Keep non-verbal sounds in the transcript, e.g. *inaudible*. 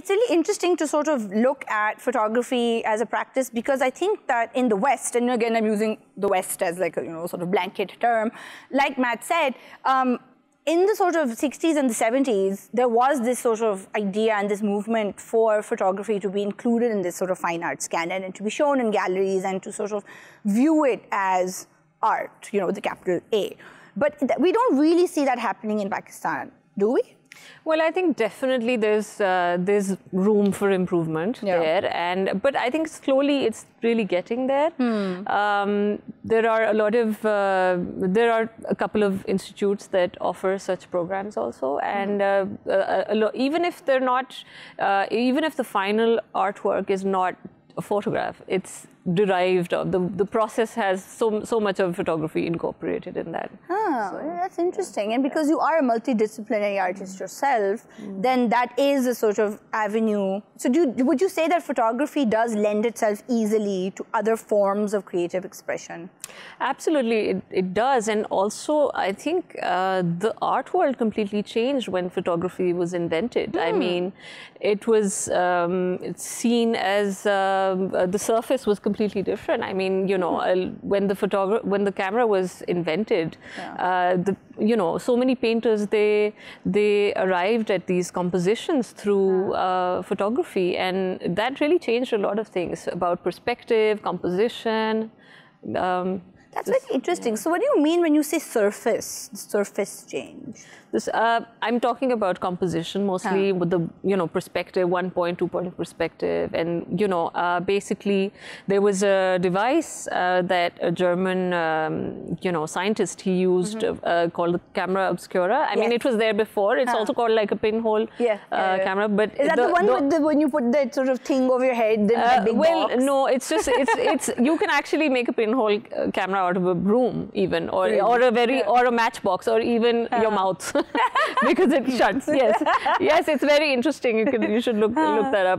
it's really interesting to sort of look at photography as a practice because I think that in the West, and again, I'm using the West as like a, you know, sort of blanket term, like Matt said, um, in the sort of 60s and the 70s, there was this sort of idea and this movement for photography to be included in this sort of fine arts canon and to be shown in galleries and to sort of view it as art, you know, the capital A. But we don't really see that happening in Pakistan, do we? Well, I think definitely there's uh, there's room for improvement yeah. there, and but I think slowly it's really getting there. Hmm. Um, there are a lot of uh, there are a couple of institutes that offer such programs also, hmm. and uh, a, a even if they're not, uh, even if the final artwork is not a photograph, it's derived or the, the process has so, so much of photography incorporated in that. Oh, so, that's interesting. And because you are a multidisciplinary artist yourself, mm. then that is a sort of avenue. So do, would you say that photography does lend itself easily to other forms of creative expression? Absolutely, it, it does. And also, I think uh, the art world completely changed when photography was invented. Mm. I hmm. mean, it was um, seen as um, uh, the surface was completely completely different. I mean, you know, hmm. uh, when the photographer, when the camera was invented, yeah. uh, the you know, so many painters they they arrived at these compositions through uh, photography, and that really changed a lot of things about perspective, composition. Um, that's very interesting. Yeah. So, what do you mean when you say surface? Surface change? This, uh, I'm talking about composition mostly huh. with the you know perspective, one point, two point perspective, and you know uh, basically there was a device uh, that a German um, you know scientist he used mm -hmm. called the camera obscura. I yes. mean it was there before. It's huh. also called like a pinhole yeah, uh, yeah, camera. But is that the, the one the, the, when you put that sort of thing over your head? Uh, big well, box? no, it's just it's *laughs* it's you can actually make a pinhole camera out of a broom even, or really? or a very yeah. or a matchbox, or even your mouth. *laughs* *laughs* because it shuts. Yes, *laughs* yes, it's very interesting. You can you should look look uh. that up.